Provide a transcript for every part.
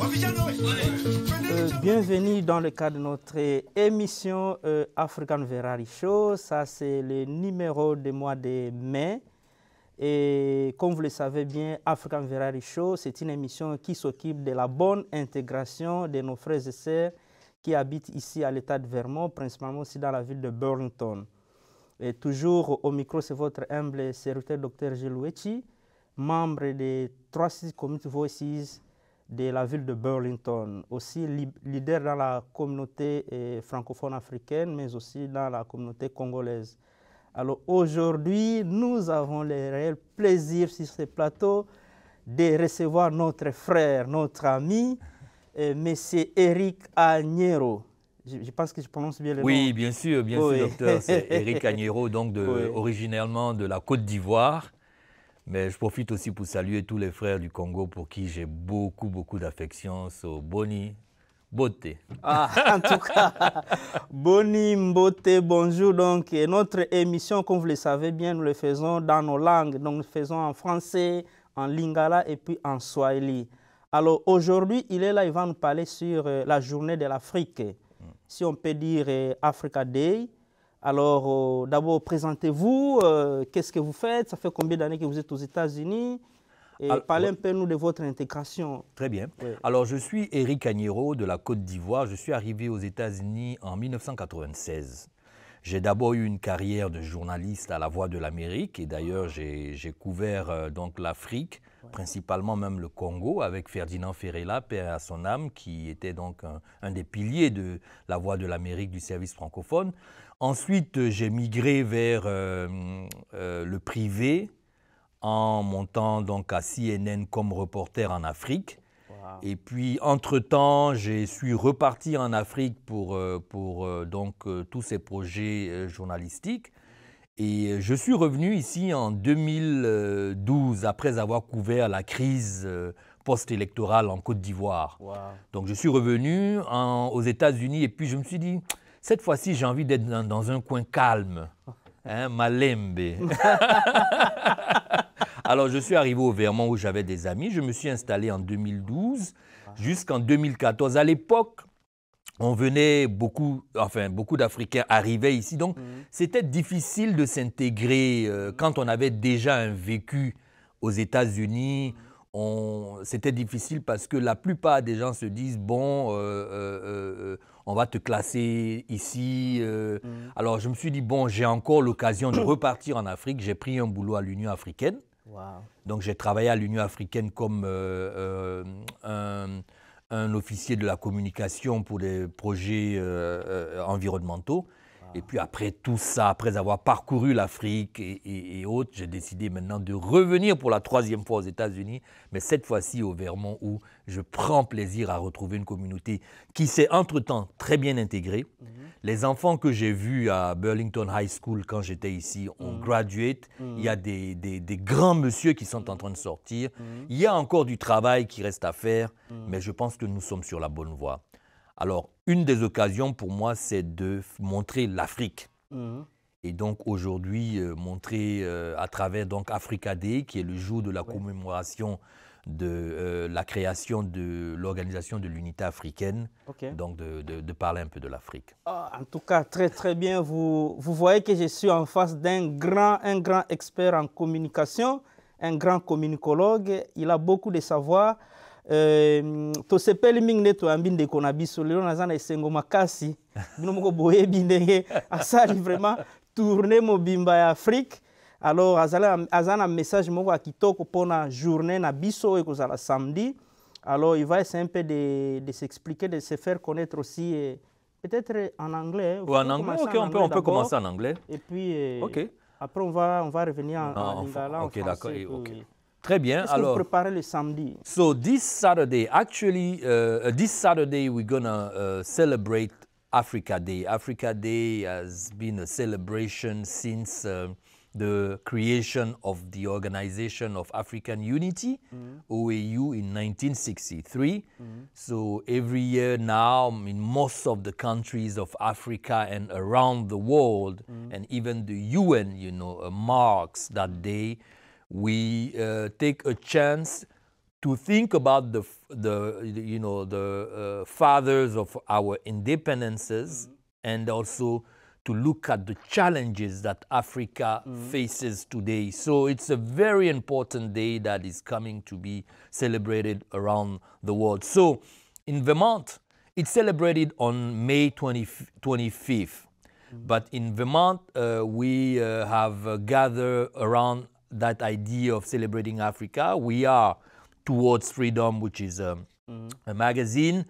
Euh, bienvenue dans le cadre de notre émission euh, African Verary Show. Ça, c'est le numéro du mois de mai. Et comme vous le savez bien, African Verrari Show, c'est une émission qui s'occupe de la bonne intégration de nos frères et sœurs qui habitent ici à l'État de Vermont, principalement aussi dans la ville de Burlington. Et toujours au micro, c'est votre humble serviteur, Dr. Gilles membre des 36 Community Voices de la ville de Burlington, aussi leader dans la communauté eh, francophone africaine, mais aussi dans la communauté congolaise. Alors aujourd'hui, nous avons le réel plaisir sur ce plateau de recevoir notre frère, notre ami, eh, M. Eric Agnero. Je, pense que je prononce bien le nom. Oui, bien sûr, bien sûr, docteur. C'est Eric Agnero, donc de, originellement de la Côte d'Ivoire. Mais je profite aussi pour saluer tous les frères du Congo pour qui j'ai beaucoup, beaucoup d'affection. So, Boni, Beauté. Ah, en tout cas, Boni Beauté, bonjour. Donc, notre émission, comme vous le savez bien, nous le faisons dans nos langues. Donc, nous le faisons en français, en lingala et puis en swahili. Alors, aujourd'hui, il est là, il va nous parler sur euh, la journée de l'Afrique. Mm. Si on peut dire euh, Africa Day, alors, euh, d'abord, présentez-vous, euh, qu'est-ce que vous faites, ça fait combien d'années que vous êtes aux États-Unis et parlez un peu, nous, de votre intégration. Très bien. Alors, je suis Eric Agnero de la Côte d'Ivoire. Je suis arrivé aux États-Unis en 1996. J'ai d'abord eu une carrière de journaliste à la Voix de l'Amérique et d'ailleurs ah. j'ai couvert euh, donc l'Afrique, principalement même le Congo avec Ferdinand Ferrella, père à son âme, qui était donc un des piliers de la Voix de l'Amérique du service francophone. Ensuite, j'ai migré vers euh, euh, le privé en montant donc à CNN comme reporter en Afrique. Et puis, entre-temps, je suis reparti en Afrique pour, euh, pour donc, tous ces projets journalistiques. Et je suis revenu ici en 2012, après avoir couvert la crise post-électorale en Côte d'Ivoire. Donc, je suis revenu aux États-Unis et puis je me suis dit, cette fois-ci, j'ai envie d'être dans, un coin calme, hein, Malembe. Alors, je suis arrivé au Vermont où j'avais des amis. Je me suis installé en 2012 jusqu'en 2014. À l'époque, on venait beaucoup, enfin beaucoup d'Africains arrivaient ici, donc mhm. c'était difficile de s'intégrer euh, quand on avait déjà un vécu aux États-Unis c'était difficile parce que la plupart des gens se disent bon, euh, euh, euh, on va te classer ici. Mm. Alors je me suis dit bon, j'ai encore l'occasion de repartir en Afrique. J'ai pris un boulot à l'Union africaine. Donc j'ai travaillé à l'Union africaine comme un, officier de la communication pour des projets environnementaux. Et puis après tout ça, après avoir parcouru l'Afrique et, autres, j'ai décidé maintenant de revenir pour la troisième fois aux États-Unis, mais cette fois-ci au Vermont où je prends plaisir à retrouver une communauté qui s'est entre-temps très bien intégrée. Mhm. Les enfants que j'ai vus à Burlington High School quand j'étais ici ont mhm. gradué, mhm. Il y a des, des, grands monsieur qui sont en train de sortir. Il y a encore du travail qui reste à faire, mais je pense que nous sommes sur la bonne voie. Alors, une des occasions pour moi, c'est de montrer l'Afrique. Mhm. Et donc aujourd'hui, euh, montrer euh, à travers donc Africa Day, qui est le jour de la commémoration de euh, la création de l'organisation de l'unité africaine, donc de, de, parler un peu de l'Afrique. Ah, en tout cas, très très bien. Vous, vous voyez que je suis en face d'un grand, un grand expert en communication, un grand communicologue. Il a beaucoup de savoir. Euh, tosepeli mingi nde toyambi ndeko na biso lelo naza na esengo makasi bino moko boyebi ndenge asali vraiment tourne mobimba ya afrique alors azala aza na message moko ya kitoko mpona journée na biso oyo ekozala samedi alors il va essayer un peu de, de s'expliquer de se faire connaître aussi et, euh, peut-être en anglais. Ou en anglais, ok, en anglais on, peut, on peut commencer en anglais. Et puis, euh, Ok. après, on va, on va revenir en, ah, en, en Ok, d'accord, ok. Très bien. Alors, préparez le samedi. So this Saturday, actually, uh, uh, this Saturday we're gonna uh, celebrate Africa Day. Africa Day has been a celebration since uh, the creation of the Organization of African Unity, mm. OAU, in 1963. Mm. So every year now, in most of the countries of Africa and around the world, mm. and even the UN, you know, uh, marks that day we uh, take a chance to think about the, the you know, the uh, fathers of our independences mm -hmm. and also to look at the challenges that Africa mm -hmm. faces today. So it's a very important day that is coming to be celebrated around the world. So in Vermont, it's celebrated on May 20, 25th. Mm -hmm. But in Vermont, uh, we uh, have uh, gathered around that idea of celebrating Africa. We are Towards Freedom, which is um, mm. a magazine.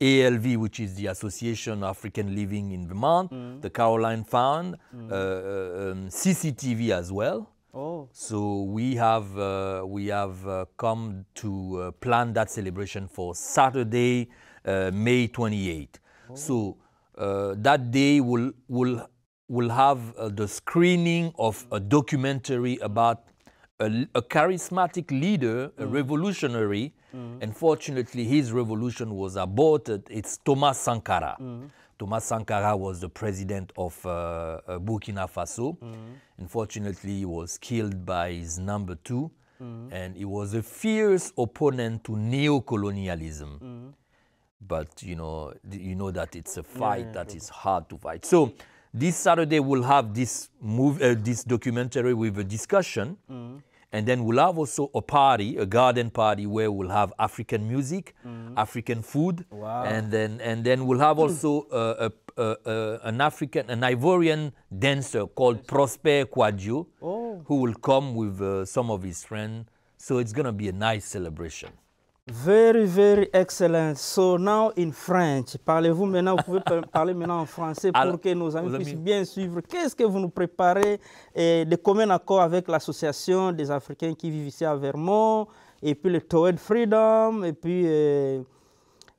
ALV, which is the Association of African Living in Vermont, mm. the Caroline Fund, mm. uh, um, CCTV as well. Oh. So we have uh, we have uh, come to uh, plan that celebration for Saturday, uh, May 28. Oh. So that day will will will have uh, the screening of a documentary about a, a charismatic leader, mm. a revolutionary. Mm. Unfortunately, his revolution was aborted. It's Thomas Sankara. Mm. Thomas Sankara was the president of uh, uh Burkina Faso. Unfortunately, mm. he was killed by his number two, mm. and he was a fierce opponent to neo-colonialism mm. but you know you know that it's a fight yeah, that yeah. is hard to fight so this Saturday we'll have this move, uh, this documentary with a discussion, mm. and then we'll have also a party, a garden party where we'll have African music, mm. African food, wow. and then and then we'll have also uh, a, a, a, an African, an Ivorian dancer called Prosper Kwadjo, oh. who will come with uh, some of his friends. So it's gonna be a nice celebration. Very, very excellent. So now in French. Parlez-vous maintenant, vous pouvez parler maintenant en français pour que nos amis, puissent bien suivre. Qu'est-ce que vous nous préparez et eh, de commun accord avec l'Association des Africains qui vivent ici à Vermont, et puis le Toward Freedom, et puis, eh,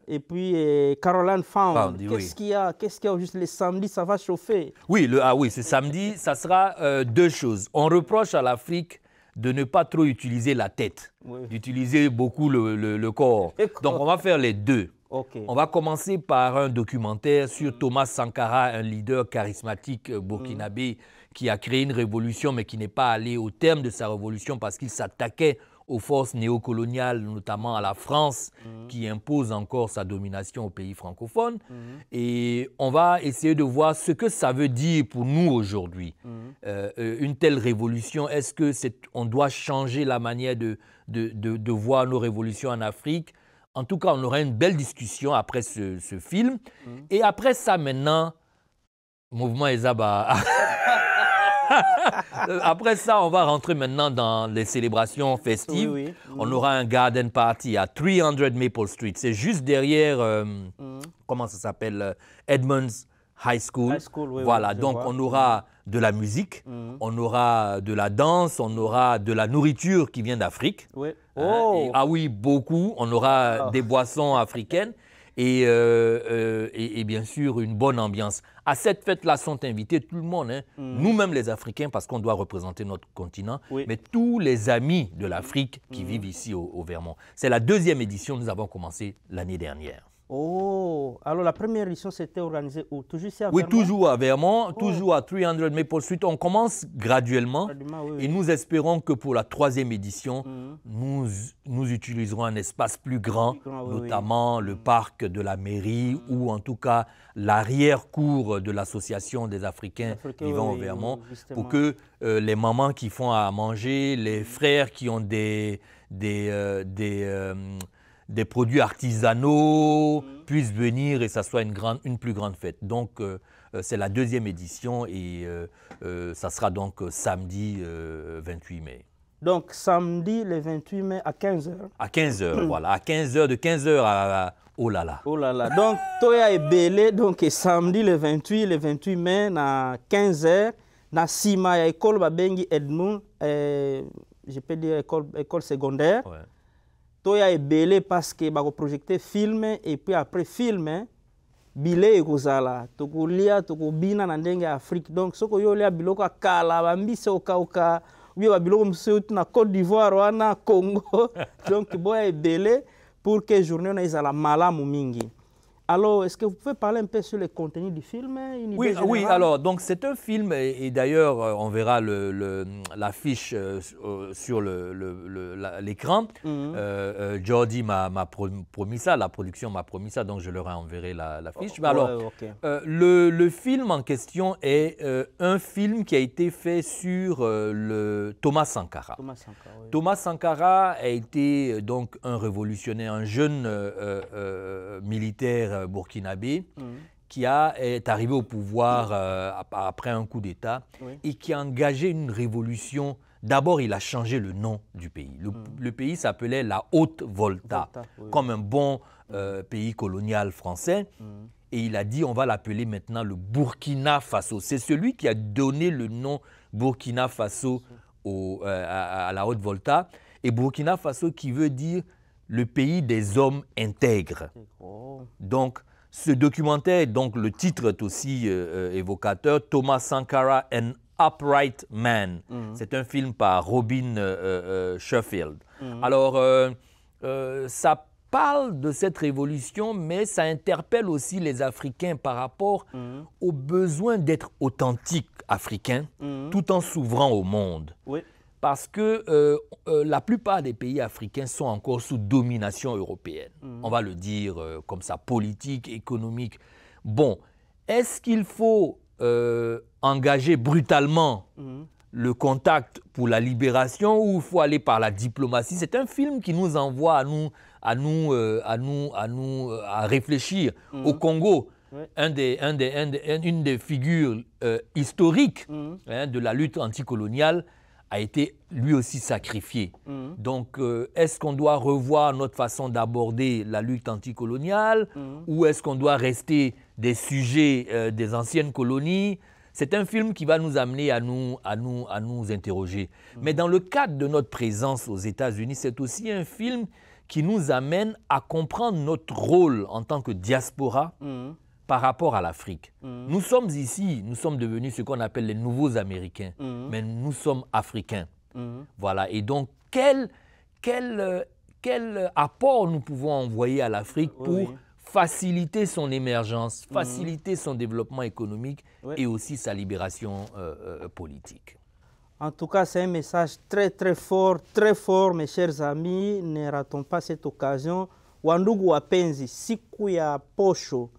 et puis eh, Caroline Found. Qu'est-ce qu'il y a Qu'est-ce qu'il y a juste Le samedi, Ça va chauffer. Oui, le, ah oui, c'est samedi. ça sera euh, deux choses. On reproche à l'Afrique de ne pas trop utiliser la tête, d'utiliser beaucoup le, corps. Donc on va faire les deux. On va commencer par un documentaire sur mm. Thomas Sankara, un leader charismatique euh, burkinabé mm. qui a créé une révolution mais qui n'est pas allé au terme de sa révolution parce qu'il s'attaquait aux forces néocoloniales, notamment à la France, mhm. qui impose encore sa domination aux pays francophones. Mhm. Et on va essayer de voir ce que ça veut dire pour nous aujourd'hui. Mhm. Euh, euh, une telle révolution, est-ce que on doit changer la manière de, de, voir nos révolutions en Afrique En tout cas, on aura une belle discussion après ce, film. Et après ça, maintenant, mouvement Ezaba. Après ça, on va rentrer maintenant dans les célébrations festives. On aura un garden party à 300 Maple Street. C'est juste derrière, euh, mm. comment ça s'appelle, euh, Edmonds High School. voilà, donc on aura mm. de la musique, mm. on aura de la danse, on aura de la nourriture qui vient d'Afrique. Ah, oh. ah oui, beaucoup. On aura ah. des boissons africaines. Euh, et, bien sûr une bonne ambiance. À cette fête-là sont invités tout le monde, hein. mm. nous-mêmes les Africains, parce qu'on doit représenter notre continent, mais tous les amis de l'Afrique qui mm. vivent ici au, au Vermont. C'est la deuxième édition, nous avons commencé l'année dernière. Oh, alors la première édition s'était organisée où Toujours ici à Vermont Oui, toujours à Vermont, oh. toujours à 300 mais poursuite on commence graduellement. et nous espérons que pour la troisième édition, mm. nous, nous utiliserons un espace plus grand, notamment le mm. parc de la mairie mm. ou en tout cas l'arrière-cour de l'Association des Africains vivant au Vermont pour que euh, les mamans qui font à manger, les frères qui ont des, des, euh, euh, des produits artisanaux puissent venir et ça soit une, grande, une plus grande fête. Donc, euh, euh, c'est la deuxième édition et euh, ça sera donc samedi 28 mai. Donc, samedi le 28 mai à 15h. À 15h, voilà. À 15h, de 15h à, Oh là là. Oh là là. Donc, Toya et Belé, donc, samedi le 28, le 28 mai, à 15h, na Sima, à l'école Babengi Edmond, je peux dire école, école secondaire. Ouais. toya ebele parceke bakoprojecte filme epuis après filme bilei ekozala tokolia tokobina na ndenge ya afrique donc soki oyo olia biloko ya kala bambisi okauka ubie babiloko mosusu euti na côte d'ivoire wana congo donc boya ebele pour ke journée wana ezala malamu mingi Alors, est-ce que vous pouvez parler un peu sur le contenu du film oui, oui, alors, donc c'est un film, et, d'ailleurs, euh, on verra le, l'affiche sur l'écran. Le, Jordi m'a, m'a promis ça, la production m'a promis ça, donc je leur ai enverré la, fiche. Oh, alors, euh, le, film en question est euh, un film qui a été fait sur le Thomas Sankara. Thomas Sankara, Thomas Sankara a été donc un révolutionnaire, un jeune militaire Burkina euh, burkinabé, mhm. qui a, est arrivé au pouvoir euh, après un coup d'État et qui a engagé une révolution. D'abord, il a changé le nom du pays. Le, mhm. pays s'appelait la Haute-Volta, comme un bon euh, mhm. pays colonial français. Et il a dit, on va l'appeler maintenant le Burkina Faso. C'est celui qui a donné le nom Burkina Faso à la Haute-Volta. Et Burkina Faso qui veut dire le pays des hommes intègres. Oh. Donc, ce documentaire, donc le titre est aussi euh, euh, évocateur, Thomas Sankara, An Upright Man. Mm -hmm. C'est un film par Robin euh, Sheffield. Mm -hmm. Alors, ça parle de cette révolution, mais ça interpelle aussi les Africains par rapport mm -hmm. au besoin d'être authentique africain tout en s'ouvrant au monde. Oui parce que euh, euh, la plupart des pays africains sont encore sous domination européenne. Mhm. On va le dire euh, comme ça, politique, économique. Bon, est-ce qu'il faut engager brutalement mhm. le contact pour la libération ou il faut aller par la diplomatie C'est un film qui nous envoie à nous, à nous, à nous, à nous, à réfléchir mhm. au Congo. une des figures historiques hein, de la lutte anticoloniale, a été lui aussi sacrifié. Mhm. Donc, euh, est-ce qu'on doit revoir notre façon d'aborder la lutte anticoloniale mhm. ou est-ce qu'on doit rester des sujets euh, des anciennes colonies C'est un film qui va nous amener à nous, à nous, à nous interroger. Mhm. Mais dans le cadre de notre présence aux États-Unis, c'est aussi un film qui nous amène à comprendre notre rôle en tant que diaspora par rapport à l'Afrique. Mm. Nous sommes ici, nous sommes devenus ce qu'on appelle les nouveaux Américains, mm. mais nous sommes Africains. Mm. Voilà, et donc quel, quel, quel apport nous pouvons envoyer à l'Afrique pour faciliter son émergence, faciliter son développement économique et aussi sa libération euh, euh, politique en tout cas, c'est un message très très fort, très fort, mes chers amis. Ne ratons pas cette occasion. Wandugu wapenzi, siku ya posho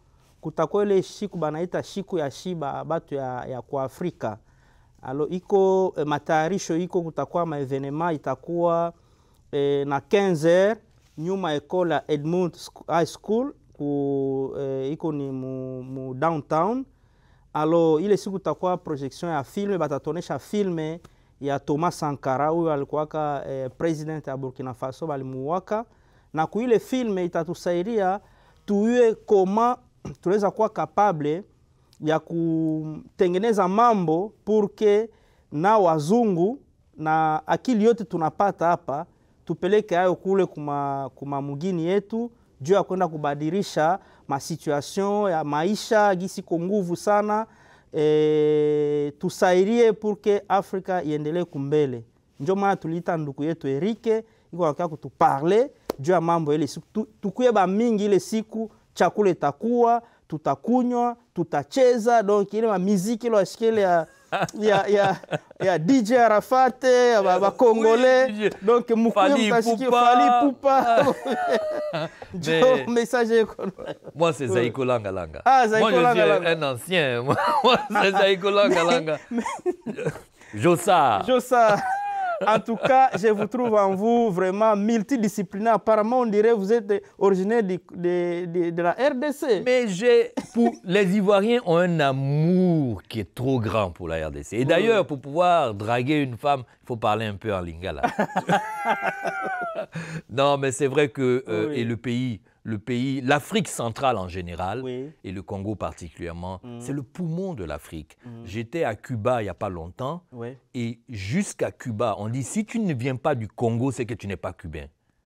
kutakuwa ile shiku banaita shiku ya shiba batu ya, ya kuafrika alo iko e, matayarisho iko kutakuwa maevenema itakuwa e, na 15 nyuma ekole ya Edmund High School ku, e, iko ni mu, mu downtown alo ile siku takuwa projection ya filme batatonesha filme ya Thomas Sankara huyo alikuwaka eh, president ya Burkina Faso balimuwaka, na kuile filme itatusaidia tuwe koma tunaweza kuwa kapable ya kutengeneza mambo purke na wazungu na akili yote tunapata hapa tupeleke hayo kule kuma, kuma mugini yetu juu ya kwenda kubadilisha masituation ya maisha gisiko nguvu sana e, tusairie purke Afrika iendelee kumbele. Njo maana tuliita nduku yetu Erike iko akia kutuparle juu ya mambo ile siku tukuye bamingi ile siku chakula itakuwa, tutakunywa, tutacheza. Donc ile mamiziki ile wasikile ya ya, ya, ya DJ Arafate ya bakongole donc mukuye mutasikia message moi c'est Zaiko Langa ah Zaiko Langa Langa un ancien moi c'est Zaiko Langa Langa Jossa En tout cas, je vous trouve en vous vraiment multidisciplinaire. Apparemment, on dirait que vous êtes originaire de, la RDC. Mais les Ivoiriens ont un amour qui est trop grand pour la RDC. Et d'ailleurs, pour pouvoir draguer une femme, il faut parler un peu en lingala. non, mais c'est vrai que... Euh, et le pays le pays, l'Afrique centrale en général, et le Congo particulièrement, mm. c'est le poumon de l'Afrique. Mm. J'étais à Cuba il n'y a pas longtemps, et jusqu'à Cuba, on dit, si tu ne viens pas du Congo, c'est que tu n'es pas cubain.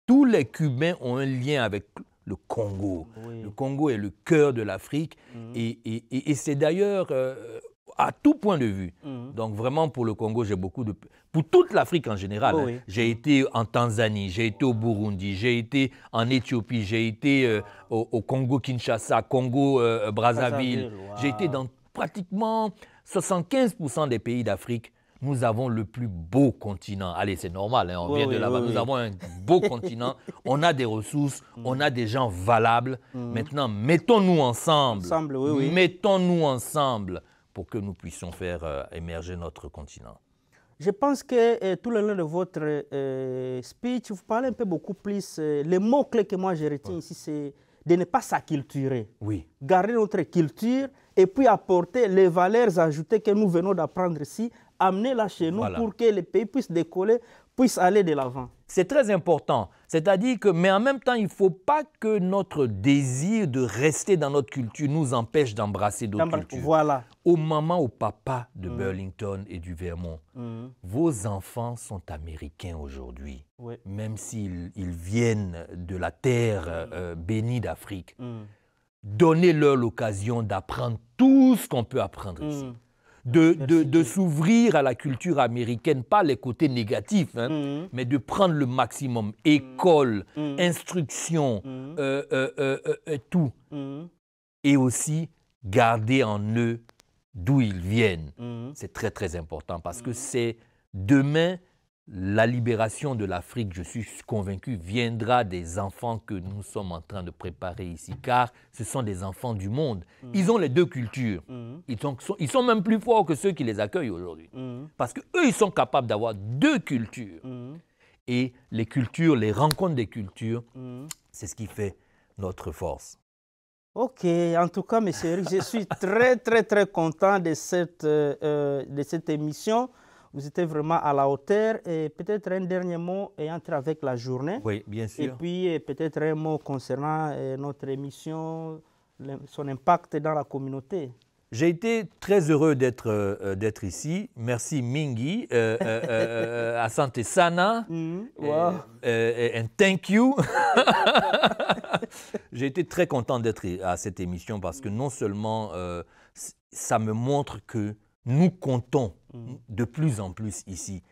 Tous les Cubains ont un lien avec le Congo. Le Congo est le cœur de l'Afrique, mm. et, c'est d'ailleurs... Euh, à tout point de vue. Mhm. Donc vraiment, pour le Congo, j'ai beaucoup de... Pour toute l'Afrique en général, hein, j'ai été en Tanzanie, j'ai été au Burundi, j'ai été en Éthiopie, j'ai été euh, au, Congo-Kinshasa, Congo-Brazzaville, euh, euh, j'ai été dans pratiquement 75% des pays d'Afrique nous avons le plus beau continent. Allez, c'est normal, hein, on vient de là-bas. Nous avons un beau continent, on a des ressources, mm. on a des gens valables. Mm. Maintenant, mettons-nous ensemble. ensemble mettons-nous ensemble pour que nous puissions faire euh, émerger notre continent. Je pense que euh, tout le long de votre euh, speech, vous parlez un peu beaucoup plus. le mot-clé que moi je retiens ici, c'est de ne pas s'acculturer. Oui. Garder notre culture et puis apporter les valeurs ajoutées que nous venons d'apprendre ici, amener là chez nous pour que les pays puissent décoller, puisse aller de l'avant. C'est très important. C'est-à-dire que, mais en même temps, il ne faut pas que notre désir de rester dans notre culture nous empêche d'embrasser d'autres cultures. Voilà. Au maman, aux papa de mm. Burlington et du Vermont, mm. vos enfants sont américains aujourd'hui. Même s'ils viennent de la terre mm. euh, bénie d'Afrique, donnez-leur l'occasion d'apprendre tout ce qu'on peut apprendre ici de, s'ouvrir à la culture américaine, pas les côtés négatifs, hein, mm. mais de prendre le maximum. École, mm. Mm. instruction, euh, euh, euh, tout. Et aussi garder en eux d'où ils viennent. C'est très très important parce que c'est demain la libération de l'Afrique, je suis convaincu, viendra des enfants que nous sommes en train de préparer ici, car ce sont des enfants du monde. Mm. Ils ont les deux cultures. Mm. Ils, sont, même plus forts que ceux qui les accueillent aujourd'hui. Mm. Parce qu'eux, ils sont capables d'avoir deux cultures. Et les cultures, les rencontres des cultures, c'est ce qui fait notre force. Ok, en tout cas, monsieur Eric, je suis très, très, très content de cette euh, euh, émission. Vous étiez vraiment à la hauteur. Et peut-être un dernier mot et entrer avec la journée. Oui, bien sûr. Et puis euh, peut-être un mot concernant euh, notre émission, son impact dans la communauté. J'ai été très heureux d'être euh, d'être ici. Merci Mingi, à Santé Sana, mm, et, thank you. J'ai été très content d'être à cette émission parce que non seulement ça me montre que nous comptons hmm. de plus en plus ici.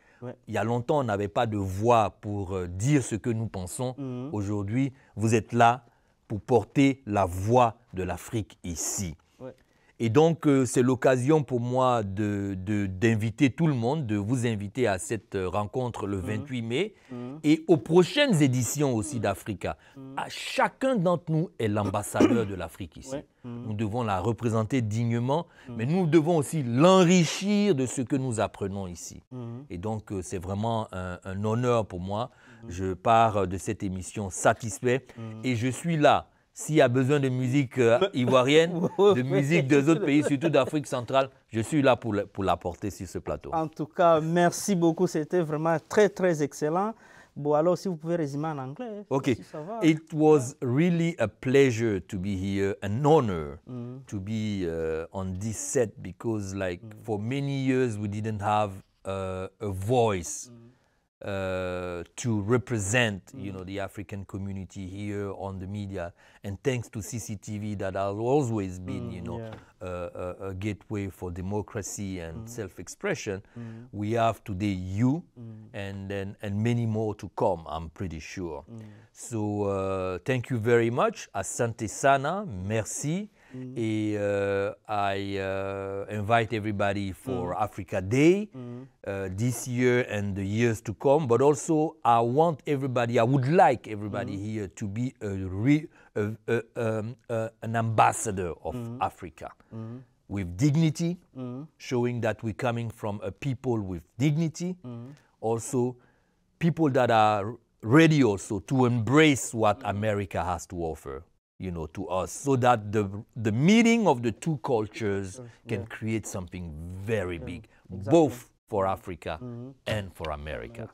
Il y a longtemps, on n'avait pas de voix pour euh, dire ce que nous pensons. Hmm. Aujourd'hui, vous êtes là pour porter la voix de l'Afrique ici. Et donc, euh, c'est l'occasion pour moi d'inviter tout le monde, de vous inviter à cette euh, rencontre le 28 mmh. mai mmh. et aux prochaines éditions aussi mmh. d'Africa. Ah, chacun d'entre nous est l'ambassadeur de l'Afrique ici. Nous devons la représenter dignement, mais nous devons aussi l'enrichir de ce que nous apprenons ici. Et donc, euh, c'est vraiment un, honneur pour moi. Je pars de cette émission satisfait et je suis là s'il y a besoin de musique euh, ivoirienne, de musique des autres pays, surtout d'Afrique centrale, je suis là pour, pour l'apporter sur ce plateau. En tout cas, merci beaucoup. C'était vraiment très, très excellent. Bon, alors, si vous pouvez résumer en anglais. Hein, OK. ça va. It was really a pleasure to be here, an honor mm. to be uh, on this set because, like, mm. for many years, we didn't have uh, a voice. Mm. Uh, to represent mm. you know the African community here on the media and thanks to CCTV that has always been mm, you know yeah. a, a, gateway for democracy and mm. self-expression mm. we have today you mm. and, then and many more to come I'm pretty sure mm. so uh, thank you very much asante sana merci Mm. Uh, I uh, invite everybody for mm. Africa Day mm. uh, this year and the years to come. But also, I want everybody, I would like everybody mm. here to be a re, a, a, um, an ambassador of Africa with dignity, mm. showing that we're coming from a people with dignity, mm. also people that are ready also to embrace what America has to offer. you know, to us so that the, the meeting of the two cultures mm, can create something very big, both for Africa mm-hmm. and for America.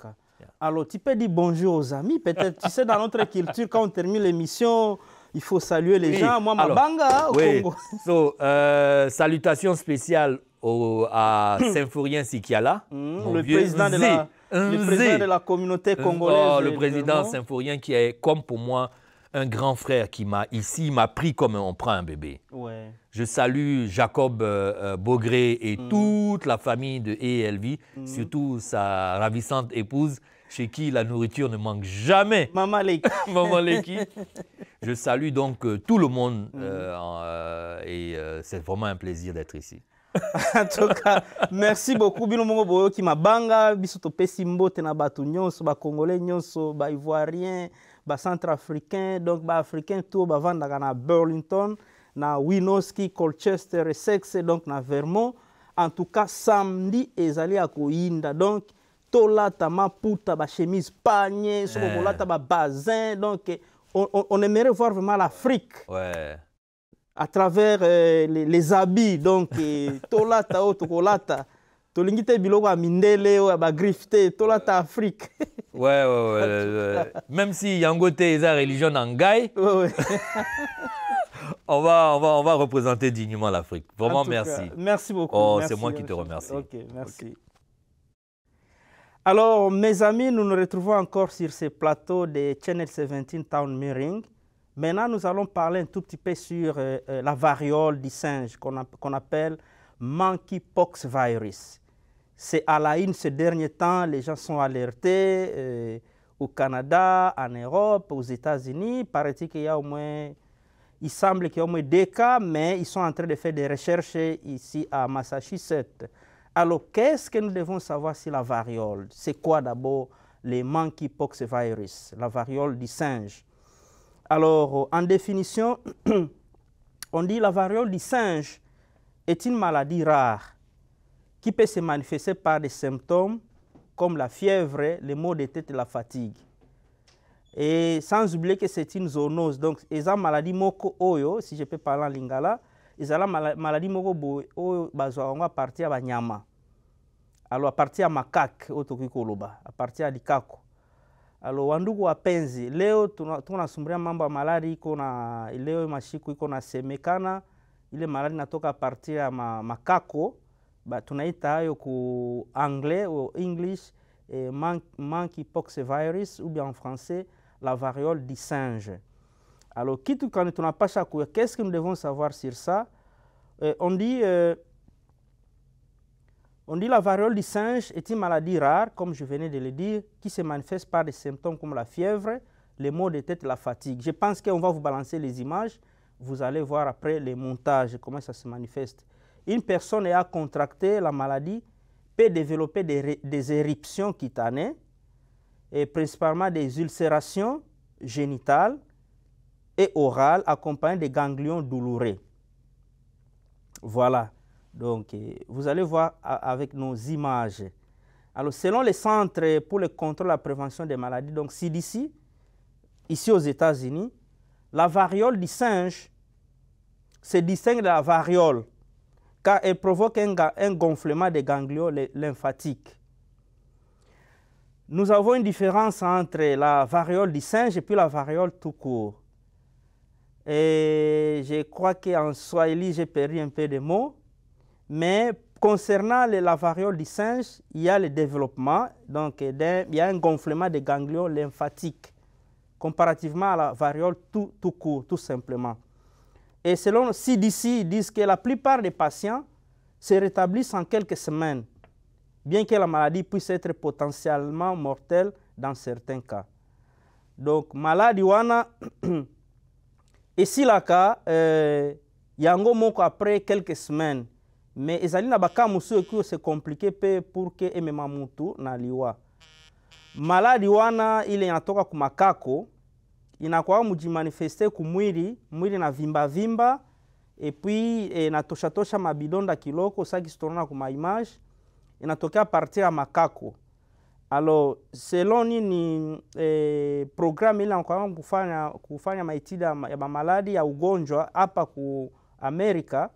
Alors, tu peux dire bonjour aux amis, peut-être. tu sais, dans notre culture, quand on termine l'émission, il faut saluer les gens. Moi, ma Alors, banga hein, au oui. Congo. so, euh, salutations spéciales au, à fourien Sikiala, hmm, le, président de la, le président de la communauté oh, congolaise. le président Saint-Fourien qui est, comme pour moi, un grand frère qui m'a ici m'a pris comme on prend un bébé. Ouais. Je salue Jacob euh, euh Beaugré et mmh. toute la famille de ELV, mmh. surtout sa ravissante épouse chez qui la nourriture ne manque jamais. Maman Leki. Maman Leki. Je salue donc euh, tout le monde mm. euh, euh, et euh, c'est vraiment un plaisir d'être ici. en tout cas merci beaucoup bino moko boyoki mabanga biso topesi mbote na bato nyonso Congolais, nyonso Ivoiriens ba centrafricain donc ba africain to bavandaka na burlington na winoski colchester essex donc na vermont en tout cas samedi ezali à Coinda donc tolata maputa bachemise chemise panier. eh. kolata bazin donc on, on, on aimerait voir vraiment l'afrique ouais. à travers euh, les, habits donc tout o tokolata biloko a mindele tola ta afrique ouais, ouais, ouais, même si Yangote à la religion en on, va, on, va, on va représenter dignement l'afrique vraiment merci merci beaucoup oh, c'est moi qui te remercie ok merci Alors, mes amis, nous nous retrouvons encore sur ce plateau de Channel 17 Town Meeting. Maintenant, nous allons parler un tout petit peu sur euh, euh, la variole du singe qu'on appelle monkeypox virus. C'est à la une ces derniers temps, les gens sont alertés euh, au Canada, en Europe, aux États-Unis. Paraît-il qu'il y a au moins, il semble qu'il y a au moins deux cas, mais ils sont en train de faire des recherches ici à Massachusetts. Alors, qu'est-ce que nous devons savoir sur la variole C'est quoi d'abord le « monkeypox virus, la variole du singe alors, en définition, on dit la variole du singe est une maladie rare qui peut se manifester par des symptômes comme la fièvre, les maux de tête et la fatigue. Et sans oublier que c'est une zoonose. Donc, ils ont maladie moko oyo, si je peux parler en lingala, ils ont maladie moko oyo bazwa va partir à nyama. Alors, à partir à macaque, otoki koloba, à partir à likako. Alors, wandugu wapenzi, leo tunasumbulia mambo ya malaria iko na leo mashiku iko na est malade natoka parti à ma, makako ba, tunaita hayo ku anglais ou english eh, man, monkeypox virus ou bien en français la variole du singe. Alors qu'est-ce que nous devons savoir sur ça eh, On dit que eh, on dit la variole du singe est une maladie rare, comme je venais de le dire, qui se manifeste par des symptômes comme la fièvre, les maux de tête, la fatigue. Je pense qu'on va vous balancer les images vous allez voir après les montages, comment ça se manifeste. Une personne ayant contracté la maladie peut développer des, éruptions cutanées et principalement des ulcérations génitales et orales accompagnées de ganglions douloureux. Voilà, donc euh, vous allez voir avec nos images. Alors selon les centres pour le contrôle et la prévention des maladies, donc CDC, ici aux États-Unis, la variole du singe se distingue de la variole car elle provoque un, gonflement des ganglions lymphatiques. Nous avons une différence entre la variole du singe et puis la variole tout court. Et je crois qu'en Swahili, j'ai perdu un peu de mots. Mais concernant la variole du singe, il y a le développement, donc il y a un gonflement des ganglions lymphatiques comparativement à la variole tout, court, tout simplement. Et selon le CDC, ils disent que la plupart des patients se rétablissent en quelques semaines, bien que la maladie puisse être potentiellement mortelle dans certains cas. Donc, malade, wana y euh, yango moko après quelques semaines, mais ezali na bakamusu ekoki se compliquer compliqué pour que emema na liwa maladi wana ile inatoka kumakako inakwaka mujimanifeste kumwili mwili na vimba vimba epuis e, eh, natoshatosha mabidonda kiloko sakisitonana kumaimage inatokea partir ya makako alo seloni ni e, eh, programu ile nakwaka kufanya, kufanya maitida ya mamaladi ya ugonjwa hapa ku Amerika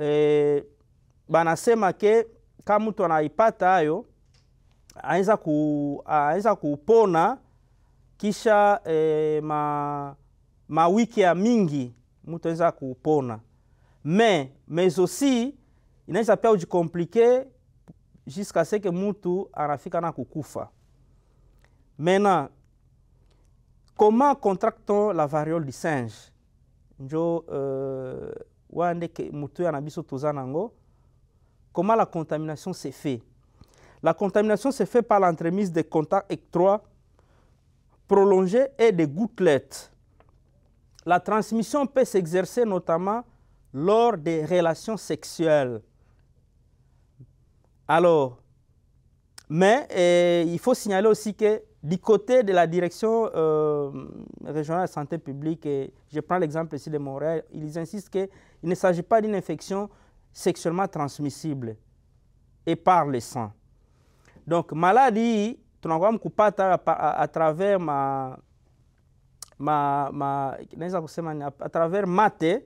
e, banasema ke kama mtu anaipata hayo aweza ku, aweza kupona kisha e, ma, mawiki ya mingi mtu aweza kupona me mezosi inaweza pia ujikomplike jiska seke mutu anafika na kukufa mena comment contractons la variole du singe njo uh, wa ndeke mutu na biso toza nango comment la contamination se fait La contamination se fait par l'entremise de contacts étroits, prolongés et des gouttelettes. La transmission peut s'exercer notamment lors des relations sexuelles. Alors, mais eh, il faut signaler aussi que du côté de la direction euh, régionale de santé publique, et je prends l'exemple ici de Montréal, ils insistent qu'il ne s'agit pas d'une infection sexuellement transmissible et par le sang. donc maladi hii tunakwam kupata a, a travers ma, ma, ma naweza kusema a travers mate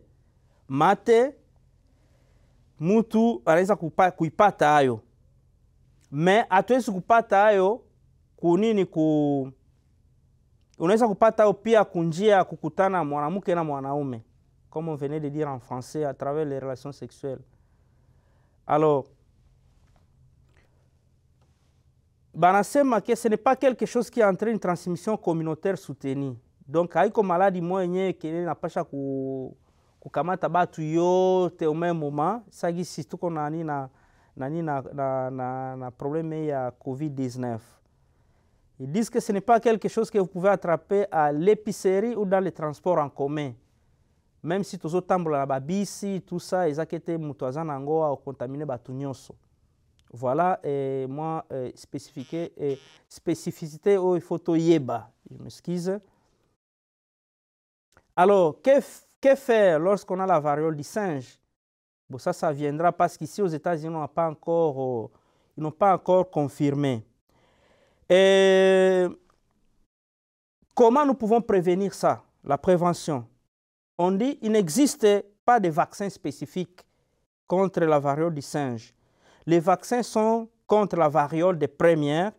mate mutu anaweza kuipata hayo me hatuwezi kupata hayo kunini ku unaweza kupata hayo pia kunjia ya kukutana mwanamke na mwanaume comme on venait de dire en français à travers les relations sexuelles alors ce n'est pas quelque chose qui entraîne une transmission communautaire soutenue donc haiko maladi qui sont en train ku, kukamata batu yote même moment sagisi même moment. na nani na, na, na, na problème de covid-19 ils disent que ce n'est pas quelque chose que vous pouvez attraper à l'épicerie ou dans les transports en commun même si temps, la babisi tout ça ils ont été en train tout le monde. Voilà, et moi, euh, spécifier, spécificité, oh, il faut au Je m'excuse. Alors, que, faire lorsqu'on a la variole du singe Bon, ça, ça viendra parce qu'ici, aux États-Unis, on pas encore, oh, ils n'ont pas encore confirmé. comment nous pouvons prévenir ça, la prévention On dit qu'il n'existe pas de vaccin spécifique contre la variole du singe les vaccins sont contre la variole de première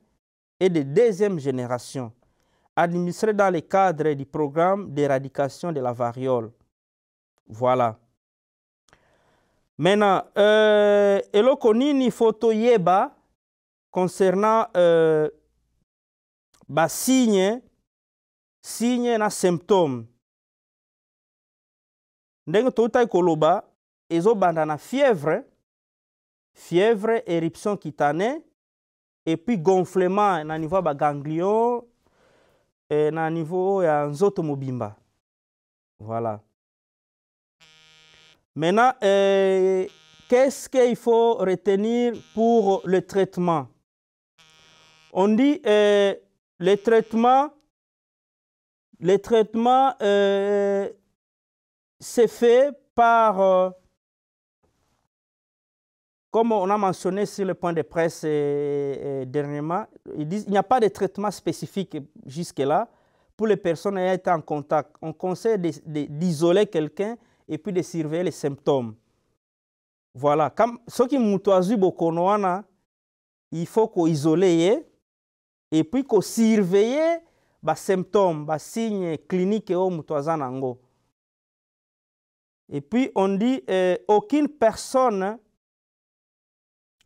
et de deuxième génération, administrés dans le cadre du programme d'éradication de la variole. Voilà. Maintenant, euh, Elokonini photo concernant euh, basigne signe na symptôme ndenge toutai koloba ezobanda na fièvre fièvre, éruption cutanée, et puis gonflement na niveau des ganglions, niveau de autres mobimba voilà maintenant euh, qu'est-ce qu'il faut retenir pour le traitement on dit que euh, le traitement le traitement euh, c'est fait par comme on a mentionné sur le point de presse euh, euh, dernièrement, il n'y a pas de traitement spécifique jusque-là pour les personnes ayant été en contact. On conseille d'isoler quelqu'un et puis de surveiller les symptômes. Voilà. Comme ceux qui mutuazu il faut qu'on isole et puis qu'on surveille les bah, symptômes, les bah, signes cliniques et Et puis on dit euh, aucune personne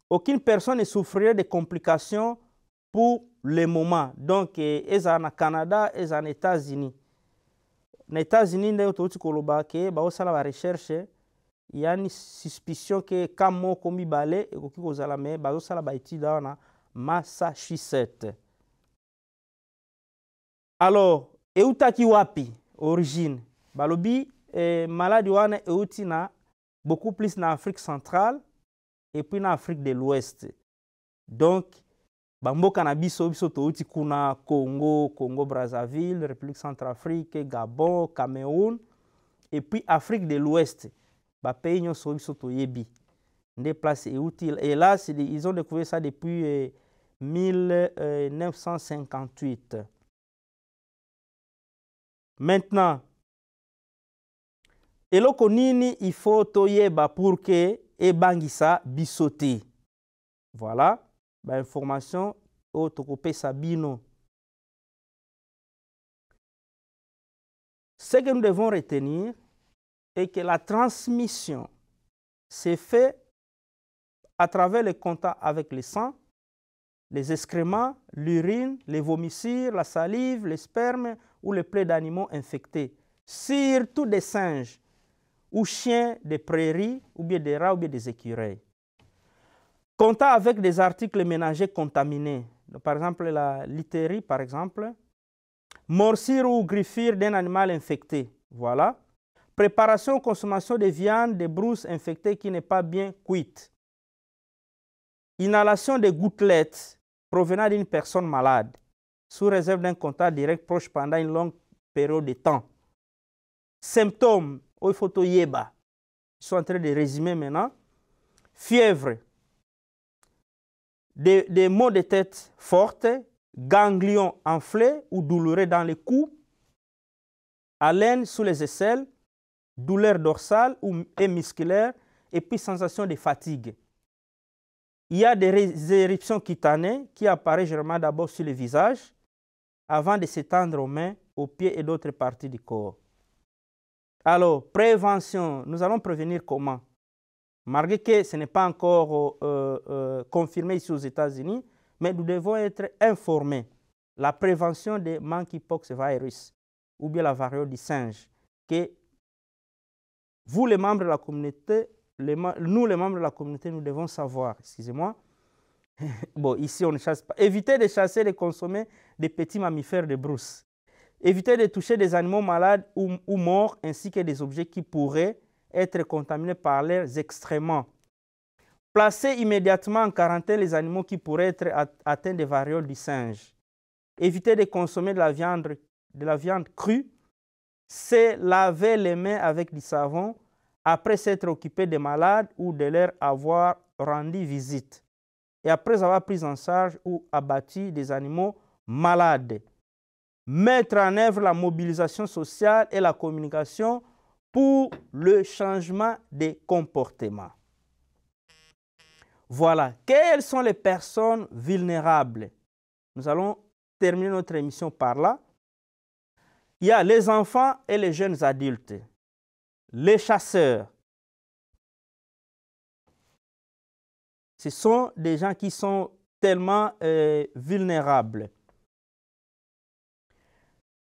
aucune personne ne souffrirait de complications pour le moment. Donc, eh, eza na Canada, eza na États-Unis. Na États-Unis nde toti koloba ke baosala ba recherche yani suspicion ke ka moko mibale ekoki kozala me bazosala ba étude awa na Massachusetts. Alors, eutaki wapi origine? Balobi eh, maladi wana euti na beaucoup plus na Afrique centrale epuis na afrique de l'ouest donc bamboka na biso biso touti kuna congo congo brazzaville république centrafrique gabon cameroun epuis afrique de l'ouest bapays nyonso oyo biso toyebi nde place euti hélas ils ont découvert ça depuis euh, euh, eh, 1958 maintenant eloko nini il faut toyeba pour que et BANGISA te voilà bah, Information. Autocopé Sabino. Sabino. ce que nous devons retenir est que la transmission s'est faite à travers le contact avec le sang, les excréments, l'urine, les vomissures, la salive, les spermes ou les plaies d'animaux infectés, surtout des singes ou chiens des prairies, ou bien des rats, ou bien des écureuils. Contact avec des articles ménagers contaminés, par exemple la littérie, par exemple. Morsir ou griffir d'un animal infecté, voilà. Préparation, ou consommation de viande, de brousse infectée qui n'est pas bien cuite. Inhalation de gouttelettes provenant d'une personne malade, sous réserve d'un contact direct proche pendant une longue période de temps. Symptômes Oifoto Yeba. Ils sont en train de résumer maintenant. Fièvre, des, maux de tête fortes, ganglions enflés ou douloureux dans les cou, haleine sous les aisselles, douleur dorsale ou, et musculaire, et puis sensation de fatigue. Il y a des éruptions cutanées qui apparaissent d'abord sur le visage avant de s'étendre aux mains, aux pieds et d'autres parties du corps. Alors, prévention, nous allons prévenir comment Malgré que ce n'est pas encore euh, euh, confirmé ici aux États-Unis, mais nous devons être informés. La prévention des monkeypox virus, ou bien la variole du singe, que vous, les membres de la communauté, nous, les membres de la communauté, nous devons savoir, excusez-moi, bon, ici, on ne chasse pas. Évitez de chasser et de consommer des petits mammifères de brousse éviter de toucher des animaux malades ou, morts ainsi que des objets qui pourraient être contaminés par leurs excréments. Placer immédiatement en quarantaine les animaux qui pourraient être atteints de variole du singe. Éviter de consommer de la viande, crue. C'est laver les mains avec du savon après s'être occupé des malades ou de leur avoir rendu visite et après avoir pris en charge ou abattu des animaux malades mettre en œuvre la mobilisation sociale et la communication pour le changement des comportements. Voilà, quelles sont les personnes vulnérables Nous allons terminer notre émission par là. Il y a les enfants et les jeunes adultes, les chasseurs. Ce sont des gens qui sont tellement euh, vulnérables.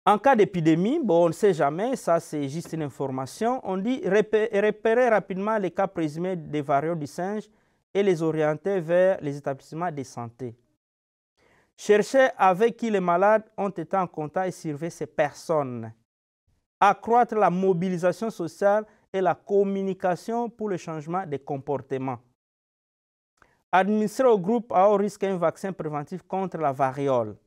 En cas d'épidémie, bon, on ne sait jamais, ça c'est juste une information, on dit repérer rapidement les cas présumés des variole du singe et les orienter vers les établissements de santé. Chercher avec qui les malades ont été en contact et surveiller ces personnes. Accroître la mobilisation sociale et la communication pour le changement des comportements. Administrer au groupe à haut risque un vaccin préventif contre la variole.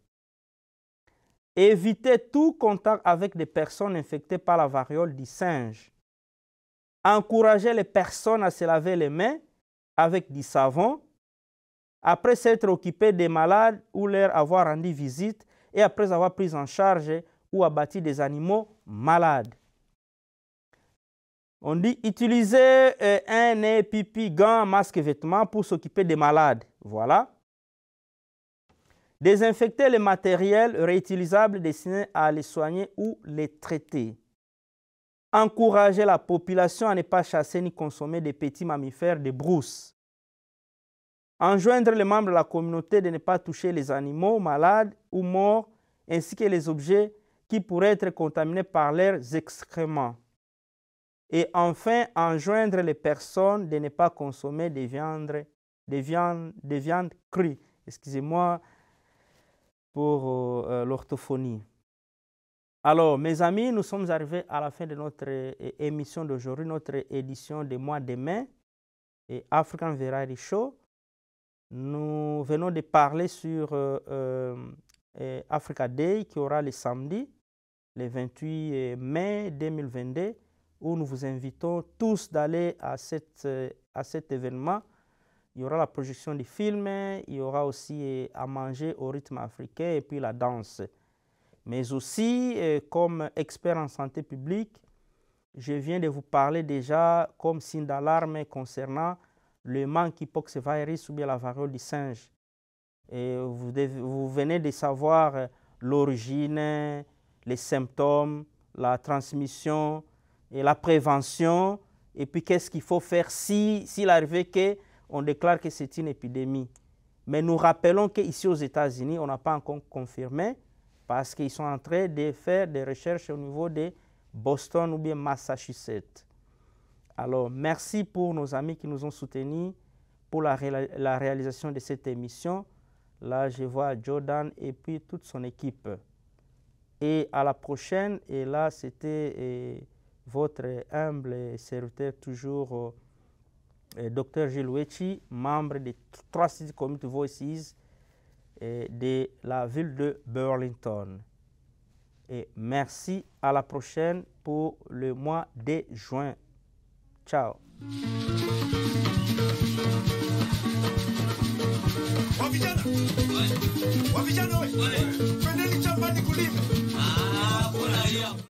Éviter tout contact avec des personnes infectées par la variole du singe. Encouragez les personnes à se laver les mains avec du savon après s'être occupé des malades ou leur avoir rendu visite et après avoir pris en charge ou abattu des animaux malades. On dit utiliser euh, un nez, pipi, gants, masque, vêtements pour s'occuper des malades. Voilà. Désinfecter les matériels réutilisables destinés à les soigner ou les traiter. Encourager la population à ne pas chasser ni consommer des petits mammifères de brousse. Enjoindre les membres de la communauté de ne pas toucher les animaux malades ou morts ainsi que les objets qui pourraient être contaminés par leurs excréments. Et enfin, enjoindre les personnes de ne pas consommer des viandes, des des viandes crues. Excusez-moi, pour euh, euh, l'orthophonie. Alors, mes amis, nous sommes arrivés à la fin de notre émission d'aujourd'hui, notre édition des mois de mai et African vera Show. Nous venons de parler sur euh, Africa Day qui aura le samedi, le 28 mai 2022, où nous vous invitons tous d'aller à, cette, à cet événement il y aura la projection du films, il y aura aussi euh, à manger au rythme africain et puis la danse. Mais aussi, euh, comme expert en santé publique, je viens de vous parler déjà comme signe d'alarme concernant le manque virus ou bien la variole du singe. Et vous, vous venez de savoir euh, l'origine, les symptômes, la transmission et la prévention. Et puis, qu'est-ce qu'il faut faire si, s'il arrivait que on déclare que c'est une épidémie. Mais nous rappelons qu'ici aux États-Unis, on n'a pas encore confirmé parce qu'ils sont en train de faire des recherches au niveau de Boston ou bien Massachusetts. Alors, merci pour nos amis qui nous ont soutenus pour la, réalisation de cette émission. Là, je vois Jordan et puis toute son équipe. Et à la prochaine. Et là, c'était eh, votre humble serviteur toujours. Euh, eh, Dr Gilles membre des City Community Voices eh, de la ville de Burlington. Et merci, à la prochaine pour le mois de juin. Ciao.